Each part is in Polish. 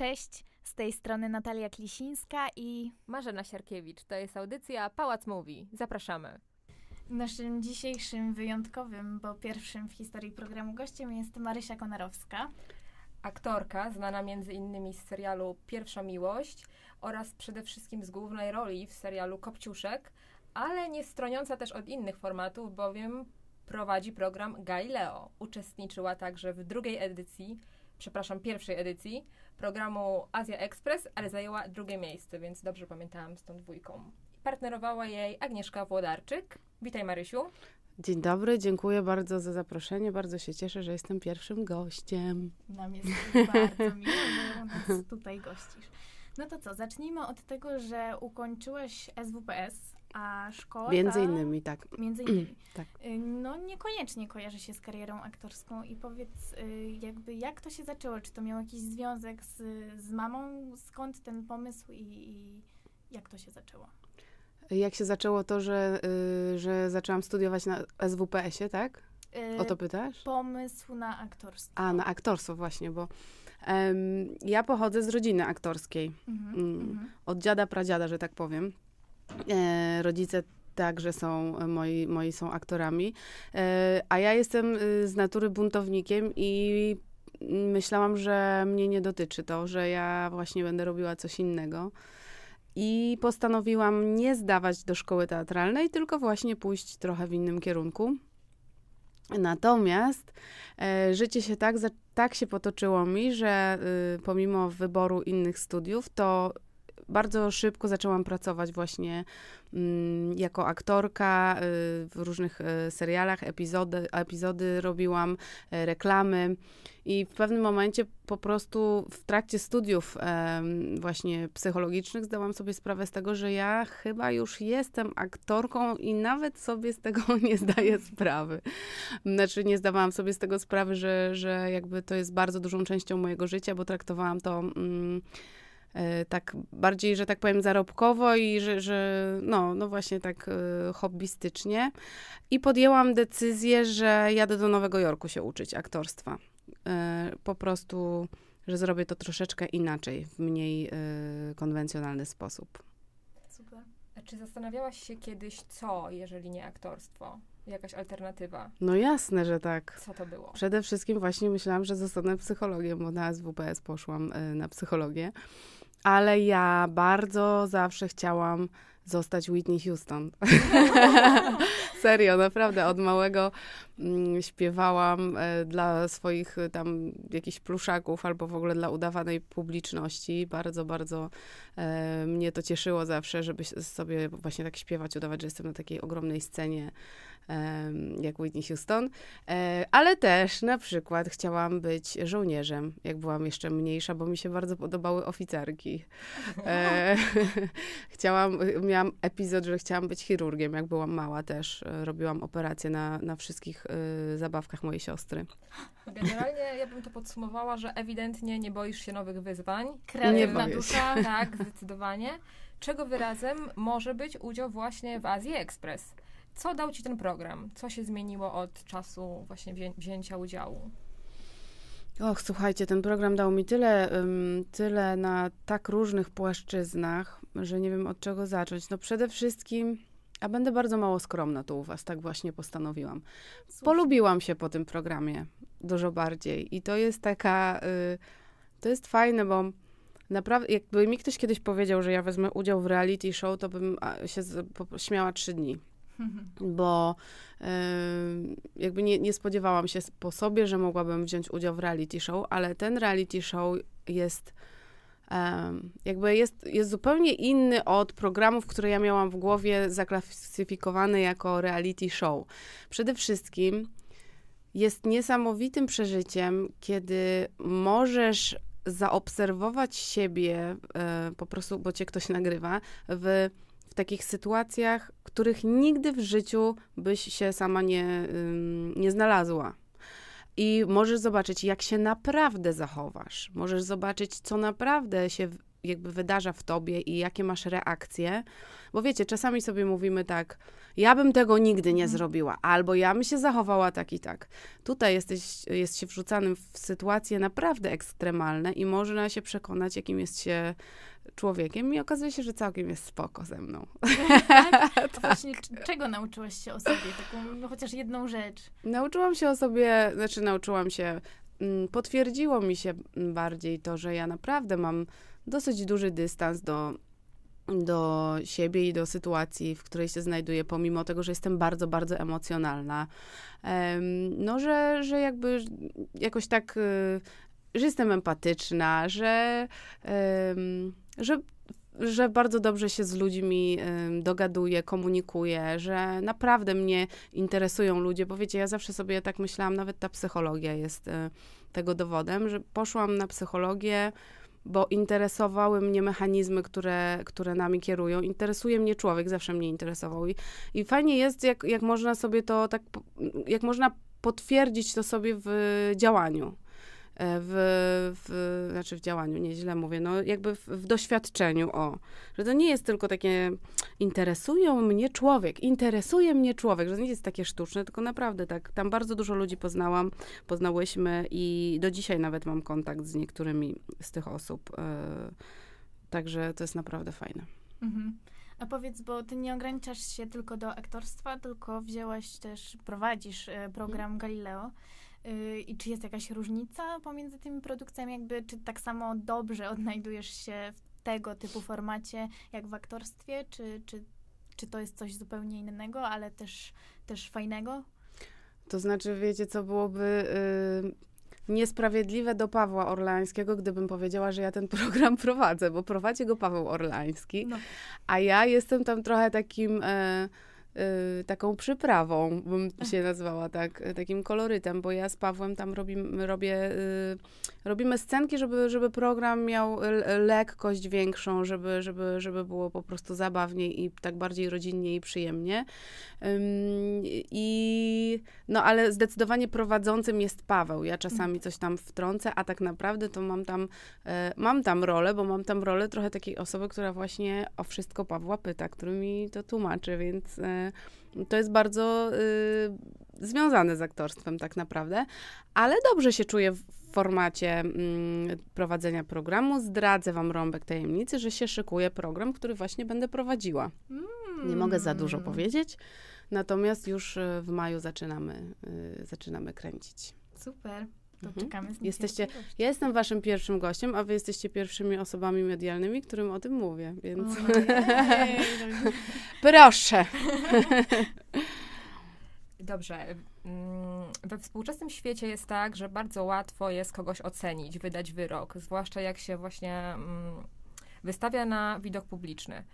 Cześć, z tej strony Natalia Klisińska i Marzena Sierkiewicz. To jest audycja Pałac Mówi. Zapraszamy. Naszym dzisiejszym wyjątkowym, bo pierwszym w historii programu gościem jest Marysia Konarowska. Aktorka, znana między innymi z serialu Pierwsza Miłość oraz przede wszystkim z głównej roli w serialu Kopciuszek, ale nie stroniąca też od innych formatów, bowiem prowadzi program Galileo. Uczestniczyła także w drugiej edycji przepraszam, pierwszej edycji programu Azja Express, ale zajęła drugie miejsce, więc dobrze pamiętałam z tą dwójką. Partnerowała jej Agnieszka Włodarczyk. Witaj Marysiu. Dzień dobry, dziękuję bardzo za zaproszenie. Bardzo się cieszę, że jestem pierwszym gościem. Nam jest bardzo miło, że nas tutaj gościsz. No to co, zacznijmy od tego, że ukończyłeś SWPS, a szkoła. Między ta, innymi, tak. Między innymi. tak. Y, no niekoniecznie kojarzy się z karierą aktorską i powiedz, y, jakby jak to się zaczęło? Czy to miało jakiś związek z, z mamą? Skąd ten pomysł i, i jak to się zaczęło? Jak się zaczęło to, że, y, że zaczęłam studiować na SWPS-ie, tak? O to pytasz? Pomysł na aktorstwo. A, na aktorstwo właśnie, bo um, ja pochodzę z rodziny aktorskiej. um, od dziada, pradziada, że tak powiem. E, rodzice także są, e, moi, moi są aktorami, e, a ja jestem y, z natury buntownikiem i myślałam, że mnie nie dotyczy to, że ja właśnie będę robiła coś innego. I postanowiłam nie zdawać do szkoły teatralnej, tylko właśnie pójść trochę w innym kierunku. Natomiast e, życie się tak, za, tak się potoczyło mi, że y, pomimo wyboru innych studiów, to bardzo szybko zaczęłam pracować właśnie mm, jako aktorka y, w różnych y, serialach, epizody, epizody robiłam, y, reklamy. I w pewnym momencie po prostu w trakcie studiów właśnie psychologicznych zdałam sobie sprawę z tego, że ja chyba już jestem aktorką i nawet sobie z tego nie zdaję sprawy. Znaczy nie zdawałam sobie z tego sprawy, że, że jakby to jest bardzo dużą częścią mojego życia, bo traktowałam to... Mm, E, tak bardziej, że tak powiem, zarobkowo i że, że no, no właśnie tak e, hobbystycznie. I podjęłam decyzję, że jadę do Nowego Jorku się uczyć aktorstwa. E, po prostu, że zrobię to troszeczkę inaczej, w mniej konwencjonalny sposób. Super. A czy zastanawiałaś się kiedyś, co, jeżeli nie aktorstwo? Jakaś alternatywa? No jasne, że tak. Co to było? Przede wszystkim właśnie myślałam, że zostanę psychologiem, bo na SWPS poszłam na psychologię ale ja bardzo zawsze chciałam zostać Whitney Houston. Serio, naprawdę od małego mm, śpiewałam e, dla swoich e, tam jakichś pluszaków albo w ogóle dla udawanej publiczności. Bardzo, bardzo e, mnie to cieszyło zawsze, żeby sobie właśnie tak śpiewać, udawać, że jestem na takiej ogromnej scenie jak Whitney Houston, e, ale też na przykład chciałam być żołnierzem, jak byłam jeszcze mniejsza, bo mi się bardzo podobały oficerki. E, chciałam, miałam epizod, że chciałam być chirurgiem, jak byłam mała też. E, robiłam operacje na, na wszystkich zabawkach mojej siostry. Generalnie ja bym to podsumowała, że ewidentnie nie boisz się nowych wyzwań. Kreatywna dusza, tak, zdecydowanie. Czego wyrazem może być udział właśnie w Azji Express. Co dał Ci ten program? Co się zmieniło od czasu właśnie wzięcia udziału? Och, słuchajcie, ten program dał mi tyle, tyle na tak różnych płaszczyznach, że nie wiem od czego zacząć. No przede wszystkim, a będę bardzo mało skromna tu u Was, tak właśnie postanowiłam. Polubiłam się po tym programie dużo bardziej i to jest taka, y, to jest fajne, bo naprawdę, jakby mi ktoś kiedyś powiedział, że ja wezmę udział w reality show, to bym się śmiała trzy dni bo jakby nie, nie spodziewałam się po sobie, że mogłabym wziąć udział w reality show, ale ten reality show jest jakby jest, jest zupełnie inny od programów, które ja miałam w głowie zaklasyfikowany jako reality show. Przede wszystkim jest niesamowitym przeżyciem, kiedy możesz zaobserwować siebie e, po prostu, bo cię ktoś nagrywa, w w takich sytuacjach, których nigdy w życiu byś się sama nie, nie znalazła. I możesz zobaczyć, jak się naprawdę zachowasz. Możesz zobaczyć, co naprawdę się jakby wydarza w tobie i jakie masz reakcje. Bo wiecie, czasami sobie mówimy tak, ja bym tego nigdy nie mhm. zrobiła, albo ja bym się zachowała tak i tak. Tutaj jesteś, jest się wrzucanym w sytuacje naprawdę ekstremalne i można się przekonać, jakim jest się człowiekiem i okazuje się, że całkiem jest spoko ze mną. Tak? tak. Właśnie, czego nauczyłaś się o sobie? Taką, no, chociaż jedną rzecz. Nauczyłam się o sobie, znaczy nauczyłam się, mm, potwierdziło mi się mm, bardziej to, że ja naprawdę mam dosyć duży dystans do do siebie i do sytuacji, w której się znajduję, pomimo tego, że jestem bardzo, bardzo emocjonalna. No, że, że jakby jakoś tak y, że jestem empatyczna, że, że, że bardzo dobrze się z ludźmi um, dogaduję, komunikuję, że naprawdę mnie interesują ludzie, bo wiecie, ja zawsze sobie tak myślałam, nawet ta psychologia jest e, tego dowodem, że poszłam na psychologię, bo interesowały mnie mechanizmy, które, które nami kierują. Interesuje mnie człowiek, zawsze mnie interesował. I, i fajnie jest, jak, jak można sobie to tak, jak można potwierdzić to sobie w działaniu. E, w, w, znaczy w działaniu, nieźle mówię, no jakby w, w, doświadczeniu, o, że to nie jest tylko takie interesują mnie człowiek, interesuje mnie człowiek, że to nie jest takie sztuczne, tylko naprawdę tak, tam bardzo dużo ludzi poznałam, poznałyśmy i do dzisiaj nawet mam kontakt z niektórymi z tych osób, e, także to jest naprawdę fajne. Mhm. A powiedz, bo ty nie ograniczasz się tylko do aktorstwa, tylko wzięłaś też, prowadzisz e, program mhm. Galileo. Y, I czy jest jakaś różnica pomiędzy tymi produkcjami? Jakby, czy tak samo dobrze odnajdujesz się w tego typu formacie jak w aktorstwie? Czy, czy, czy to jest coś zupełnie innego, ale też, też fajnego? To znaczy, wiecie, co byłoby yy, niesprawiedliwe do Pawła Orlańskiego, gdybym powiedziała, że ja ten program prowadzę, bo prowadzi go Paweł Orlański, no. a ja jestem tam trochę takim. Yy, Y, taką przyprawą, bym się nazwała tak, y, takim kolorytem, bo ja z Pawłem tam robim, robię, y, robimy scenki, żeby, żeby program miał lekkość większą, żeby, żeby, żeby było po prostu zabawniej i tak bardziej rodzinnie i przyjemnie. I no ale zdecydowanie prowadzącym jest Paweł. Ja czasami mm. coś tam wtrącę, a tak naprawdę to mam tam, e, mam tam rolę, bo mam tam rolę trochę takiej osoby, która właśnie o wszystko Pawła pyta, który mi to tłumaczy, więc e, to jest bardzo y, związane z aktorstwem tak naprawdę, ale dobrze się czuję w formacie y, prowadzenia programu. Zdradzę wam rąbek tajemnicy, że się szykuje program, który właśnie będę prowadziła. Mm. Nie mogę za dużo powiedzieć, natomiast już y, w maju zaczynamy, y, zaczynamy kręcić. Super. To mhm. czekamy z Jesteście, Ja jestem waszym pierwszym gościem, a wy jesteście pierwszymi osobami medialnymi, którym o tym mówię, więc... No no Proszę! Dobrze. Mm, we współczesnym świecie jest tak, że bardzo łatwo jest kogoś ocenić, wydać wyrok, zwłaszcza jak się właśnie mm, wystawia na widok publiczny.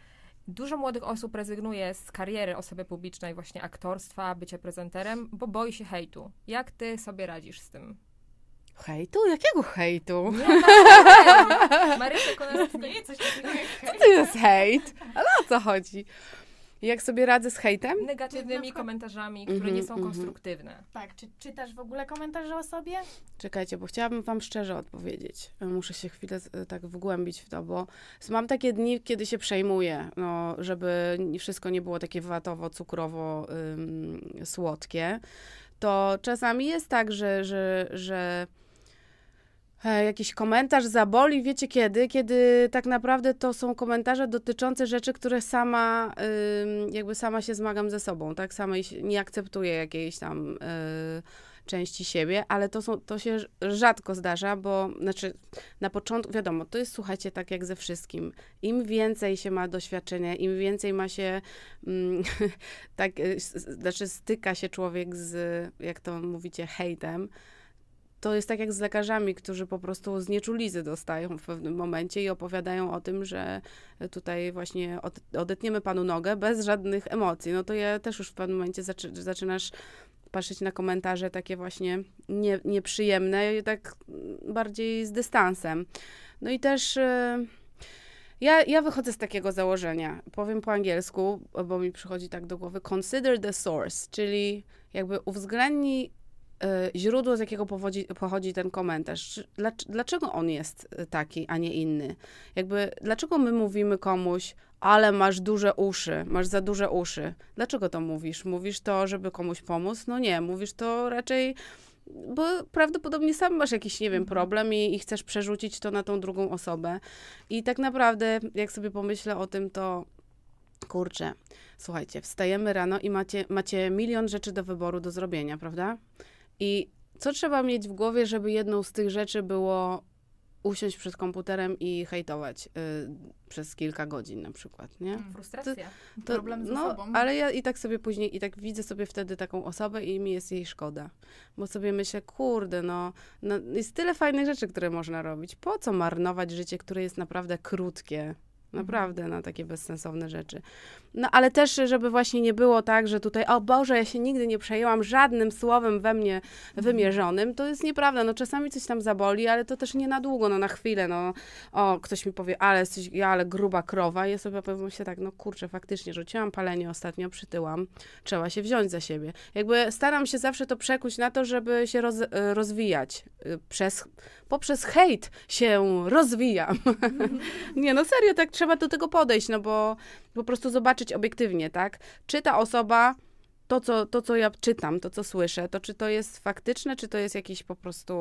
Dużo młodych osób rezygnuje z kariery osoby publicznej, właśnie aktorstwa, bycia prezenterem, bo boi się hejtu. Jak ty sobie radzisz z tym? Hejtu? Jakiego hejtu? Nie, no, Marysia Konarska nie coś takiego jak hejt. Co to jest hejt? Ale o co chodzi? Jak sobie radzę z hejtem? Negatywnymi komentarzami, które mhm, nie są mhm. konstruktywne. Tak, czy czytasz w ogóle komentarze o sobie? Czekajcie, bo chciałabym wam szczerze odpowiedzieć. Muszę się chwilę e, tak wgłębić w to, bo mam takie dni, kiedy się przejmuję, no, żeby wszystko nie było takie watowo, cukrowo, ym, słodkie. To czasami jest tak, że, że, że E, jakiś komentarz zaboli, wiecie kiedy? Kiedy tak naprawdę to są komentarze dotyczące rzeczy, które sama, jakby sama się zmagam ze sobą, tak? Samej nie akceptuję jakiejś tam y, części siebie, ale to, są, to się rzadko zdarza, bo znaczy na początku, wiadomo, to jest słuchajcie tak jak ze wszystkim. Im więcej się ma doświadczenia, im więcej ma się, mm, tak, y, znaczy styka się człowiek z, jak to mówicie, hejtem, to jest tak jak z lekarzami, którzy po prostu znieczulizy dostają w pewnym momencie i opowiadają o tym, że tutaj właśnie od, odetniemy panu nogę bez żadnych emocji. No to ja też już w pewnym momencie zaczy, zaczynasz patrzeć na komentarze takie właśnie nie, nieprzyjemne i tak bardziej z dystansem. No i też... Y, ja, ja wychodzę z takiego założenia, powiem po angielsku, bo mi przychodzi tak do głowy, consider the source, czyli jakby uwzględnij Y, źródło, z jakiego powodzi, pochodzi ten komentarz. Dlaczego on jest y, taki, a nie inny? Jakby, dlaczego my mówimy komuś, ale masz duże uszy, masz za duże uszy? Dlaczego to mówisz? Mówisz to, żeby komuś pomóc? No nie, mówisz to raczej bo prawdopodobnie sam masz jakiś, nie wiem, mhm. problem i, i, chcesz przerzucić to na tą drugą osobę. I tak naprawdę, jak sobie pomyślę o tym, to kurczę, słuchajcie, wstajemy rano i macie, macie milion rzeczy do wyboru, do zrobienia, prawda? I co trzeba mieć w głowie, żeby jedną z tych rzeczy było usiąść przed komputerem i hejtować y, przez kilka godzin na przykład, nie? Mm, frustracja, to, to, problem z no, osobą. Ale ja i tak sobie później, i tak widzę sobie wtedy taką osobę i mi jest jej szkoda. Bo sobie myślę, kurde, no, no jest tyle fajnych rzeczy, które można robić. Po co marnować życie, które jest naprawdę krótkie? Naprawdę na takie bezsensowne rzeczy. No ale też, żeby właśnie nie było tak, że tutaj, o Boże, ja się nigdy nie przejęłam żadnym słowem we mnie mhm. wymierzonym, to jest nieprawda. No czasami coś tam zaboli, ale to też nie na długo, no na chwilę, no. O, ktoś mi powie, ale jesteś, ja, ale gruba krowa. I ja sobie powiem się tak, no kurczę, faktycznie, rzuciłam palenie ostatnio, przytyłam, trzeba się wziąć za siebie. Jakby staram się zawsze to przekuć na to, żeby się roz, e, rozwijać. Y, przez, poprzez hejt się rozwijam. nie, no serio, tak trzeba trzeba do tego podejść, no bo po prostu zobaczyć obiektywnie, tak? Czy ta osoba to co, to, co ja czytam, to, co słyszę, to czy to jest faktyczne, czy to jest jakiś po prostu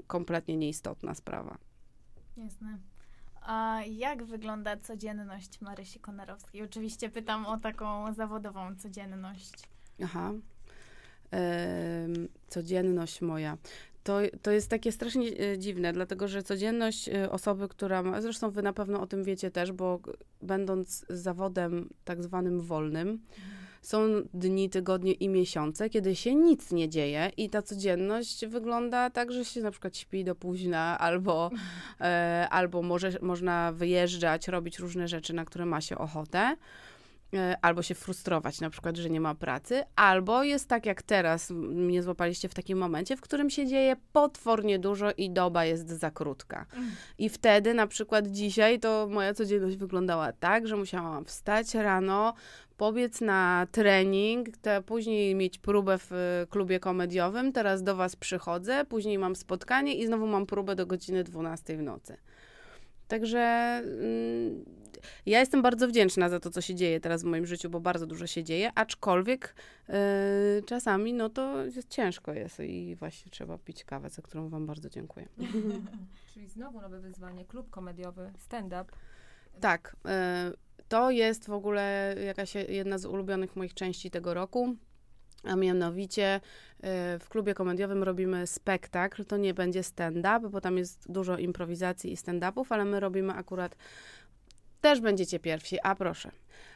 y, kompletnie nieistotna sprawa. Jasne. A jak wygląda codzienność Marysi Konarowskiej? Oczywiście pytam o taką zawodową codzienność. Aha. codzienność moja. To, to jest takie strasznie e, dziwne, dlatego że codzienność e, osoby, która ma, zresztą wy na pewno o tym wiecie też, bo będąc zawodem tak zwanym wolnym, są dni, tygodnie i miesiące, kiedy się nic nie dzieje i ta codzienność wygląda tak, że się na przykład śpi do późna albo, e, albo może, można wyjeżdżać, robić różne rzeczy, na które ma się ochotę. E, albo się frustrować na przykład, że nie ma pracy, albo jest tak jak teraz, mnie złapaliście w takim momencie, w którym się dzieje potwornie dużo i doba jest za krótka. Mm. I wtedy na przykład dzisiaj to moja codzienność wyglądała tak, że musiałam wstać rano, pobiec na trening, te, później mieć próbę w e, klubie komediowym, teraz do was przychodzę, później mam spotkanie i znowu mam próbę do godziny 12 w nocy. Także mm, ja jestem bardzo wdzięczna za to, co się dzieje teraz w moim życiu, bo bardzo dużo się dzieje, aczkolwiek yy, czasami no to jest, ciężko jest i właśnie trzeba pić kawę, za którą wam bardzo dziękuję. Czyli znowu nowe wyzwanie, klub komediowy, stand-up. Tak, yy, to jest w ogóle jakaś jedna z ulubionych moich części tego roku. A mianowicie y, w klubie komediowym robimy spektakl, to nie będzie stand-up, bo tam jest dużo improwizacji i stand-upów, ale my robimy akurat, też będziecie pierwsi, a proszę.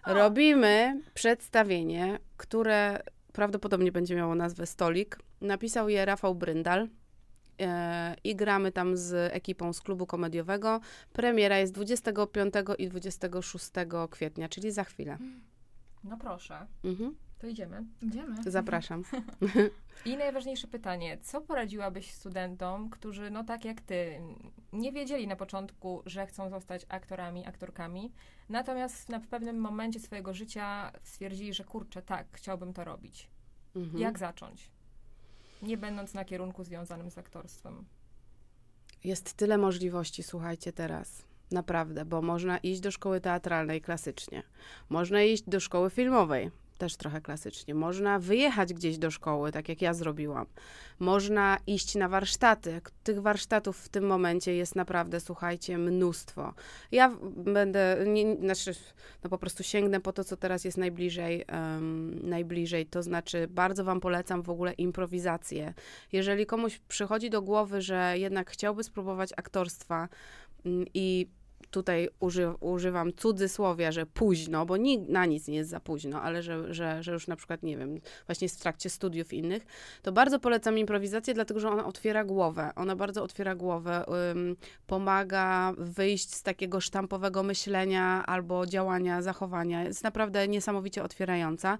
Robimy przedstawienie, które prawdopodobnie będzie miało nazwę Stolik. Napisał je Rafał Bryndal y, i gramy tam z ekipą z klubu komediowego. Premiera jest 25 i 26 kwietnia, czyli za chwilę. No proszę. Mhm. To idziemy. Idziemy. Zapraszam. I najważniejsze pytanie, co poradziłabyś studentom, którzy, no tak jak ty, nie wiedzieli na początku, że chcą zostać aktorami, aktorkami, natomiast na pewnym momencie swojego życia stwierdzili, że kurczę, tak, chciałbym to robić. Mhm. Jak zacząć? Nie będąc na kierunku związanym z aktorstwem. Jest tyle możliwości, słuchajcie teraz. Naprawdę, bo można iść do szkoły teatralnej klasycznie, można iść do szkoły filmowej, też trochę klasycznie. Można wyjechać gdzieś do szkoły, tak jak ja zrobiłam. Można iść na warsztaty. Tych warsztatów w tym momencie jest naprawdę, słuchajcie, mnóstwo. Ja będę, nie, znaczy, no po prostu sięgnę po to, co teraz jest najbliżej, um, najbliżej. To znaczy, bardzo Wam polecam w ogóle improwizację. Jeżeli komuś przychodzi do głowy, że jednak chciałby spróbować aktorstwa mm, i tutaj uży, używam cudzysłowia, że późno, bo ni, na nic nie jest za późno, ale że, że, że już na przykład, nie wiem, właśnie w trakcie studiów innych, to bardzo polecam improwizację, dlatego że ona otwiera głowę. Ona bardzo otwiera głowę, pomaga wyjść z takiego sztampowego myślenia albo działania, zachowania. Jest naprawdę niesamowicie otwierająca.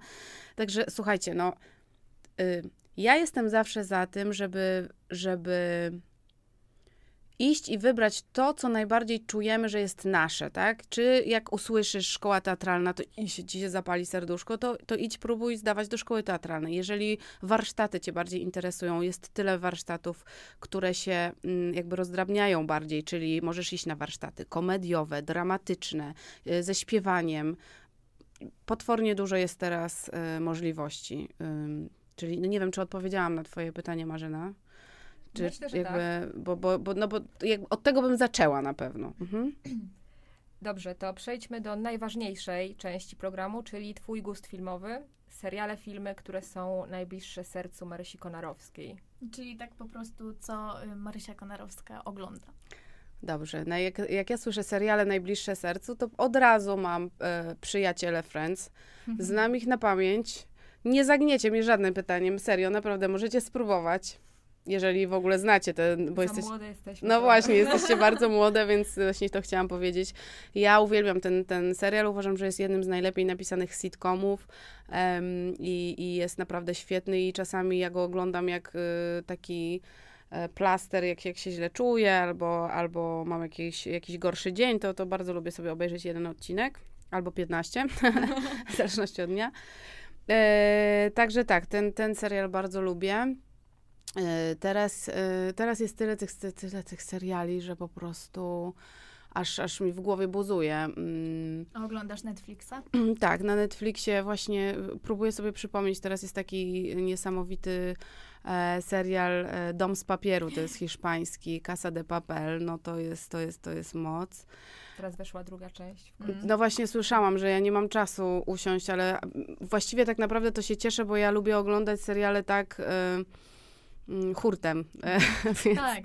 Także słuchajcie, no. Y, ja jestem zawsze za tym, żeby, żeby iść i wybrać to, co najbardziej czujemy, że jest nasze, tak? Czy jak usłyszysz szkoła teatralna, to i się, ci się zapali serduszko, to, to idź próbuj zdawać do szkoły teatralnej. Jeżeli warsztaty cię bardziej interesują, jest tyle warsztatów, które się mm, jakby rozdrabniają bardziej, czyli możesz iść na warsztaty komediowe, dramatyczne, y, ze śpiewaniem. Potwornie dużo jest teraz y, możliwości. Czyli no nie wiem, czy odpowiedziałam na twoje pytanie, Marzena. Czy Myślę, że jakby, tak. bo, bo, bo, no bo od tego bym zaczęła na pewno. Mhm. Dobrze, to przejdźmy do najważniejszej części programu, czyli Twój gust filmowy, seriale, filmy, które są najbliższe sercu Marysi Konarowskiej. Czyli tak po prostu, co y, Marysia Konarowska ogląda. Dobrze, no jak, jak ja słyszę seriale najbliższe sercu, to od razu mam e, przyjaciele Friends. Mhm. Znam ich na pamięć. Nie zagniecie mnie żadnym pytaniem, serio, naprawdę możecie spróbować jeżeli w ogóle znacie ten, bo jesteście... młode jesteśmy. No to. Tak. właśnie, jesteście bardzo młode, więc właśnie to chciałam powiedzieć. Ja uwielbiam ten, ten serial, uważam, że jest jednym z najlepiej napisanych sitcomów um, i, i jest naprawdę świetny i czasami ja go oglądam jak y, taki e, plaster, jak, jak się źle czuję, albo, albo mam jakiś, jakiś gorszy dzień, to, to bardzo lubię sobie obejrzeć jeden odcinek, albo 15, w zależności od dnia. E, także tak, ten, ten serial bardzo lubię. E, teraz, e, teraz jest tyle tych, tyle tych seriali, że po prostu aż, aż mi w głowie buzuje. Mm. Oglądasz Netflixa? Tak, na Netflixie właśnie e, próbuję sobie przypomnieć, teraz jest taki niesamowity e, serial Dom z papieru, to jest hiszpański, Casa de Papel, no to jest, to jest, to jest moc. Teraz weszła druga część. Mm. No właśnie słyszałam, że ja nie mam czasu usiąść, ale mm, właściwie tak naprawdę to się cieszę, bo ja lubię oglądać seriale tak... Mm, hurtem. E, tak, więc, tak,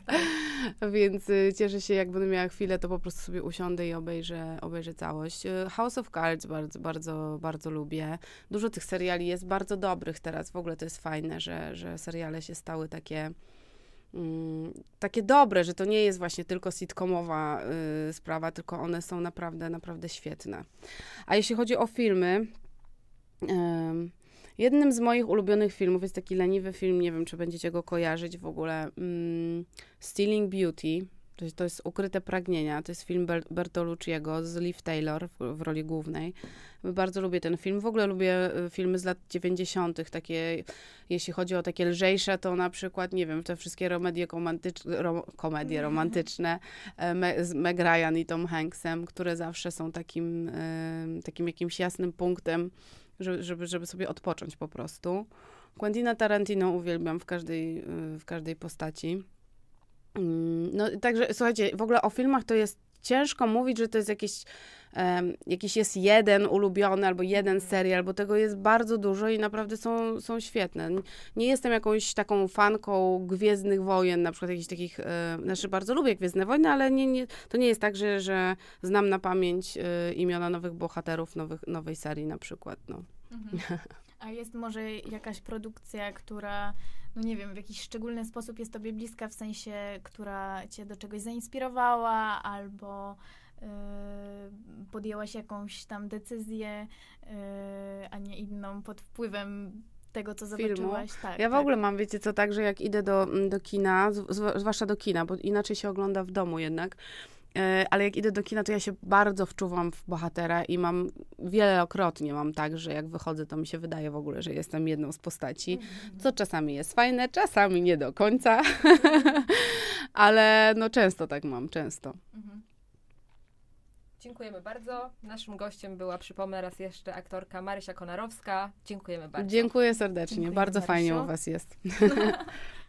tak. więc y, cieszę się, jak będę miała chwilę, to po prostu sobie usiądę i obejrzę, obejrzę całość. Y, House of Cards bardzo, bardzo, bardzo lubię. Dużo tych seriali jest bardzo dobrych teraz. W ogóle to jest fajne, że, że seriale się stały takie mm, takie dobre, że to nie jest właśnie tylko sitcomowa y, sprawa, tylko one są naprawdę, naprawdę świetne. A jeśli chodzi o filmy, y, Jednym z moich ulubionych filmów jest taki leniwy film, nie wiem czy będziecie go kojarzyć w ogóle. Mm, Stealing Beauty. To jest, to jest Ukryte Pragnienia. To jest film Bertolucci'ego z Liv Taylor w, w, roli głównej. Bardzo lubię ten film. W ogóle lubię y, filmy z lat 90. Takie, jeśli chodzi o takie lżejsze, to na przykład, nie wiem, te wszystkie komedie, komedie mhm. romantyczne e, me, z Meg Ryan i Tom Hanksem, które zawsze są takim, e, takim jakimś jasnym punktem żeby, żeby sobie odpocząć po prostu. Quentina Tarantino uwielbiam w każdej, y, w każdej postaci. Mm, no, także słuchajcie, w ogóle o filmach to jest ciężko mówić, że to jest jakiś um, jakiś jest jeden ulubiony albo jeden serial, bo tego jest bardzo dużo i naprawdę są, są świetne. Nie jestem jakąś taką fanką Gwiezdnych Wojen, na przykład jakichś takich, e, znaczy bardzo lubię Gwiezdne Wojny, ale nie, nie, to nie jest tak, że, że znam na pamięć e, imiona nowych bohaterów nowych, nowej serii na przykład, no. Mhm. A jest może jakaś produkcja, która, no nie wiem, w jakiś szczególny sposób jest tobie bliska, w sensie, która cię do czegoś zainspirowała, albo Y, podjęłaś jakąś tam decyzję, y, a nie inną pod wpływem tego, co zobaczyłaś. Tak, ja w tak. ogóle mam, wiecie co, tak, że jak idę do, mm, do kina, zwłaszcza do kina, bo inaczej się ogląda w domu jednak, y, ale jak idę do kina, to ja się bardzo wczuwam w bohatera i mam wielokrotnie mam tak, że jak wychodzę, to mi się wydaje w ogóle, że jestem jedną z postaci, mhm. co czasami jest fajne, czasami nie do końca, ale no często tak mam, często. Mhm. Dziękujemy bardzo. Naszym gościem była, przypomnę raz jeszcze, aktorka Marysia Konarowska. Dziękujemy bardzo. Dziękuję serdecznie. Dziękuję bardzo Marysiu. fajnie u Was jest.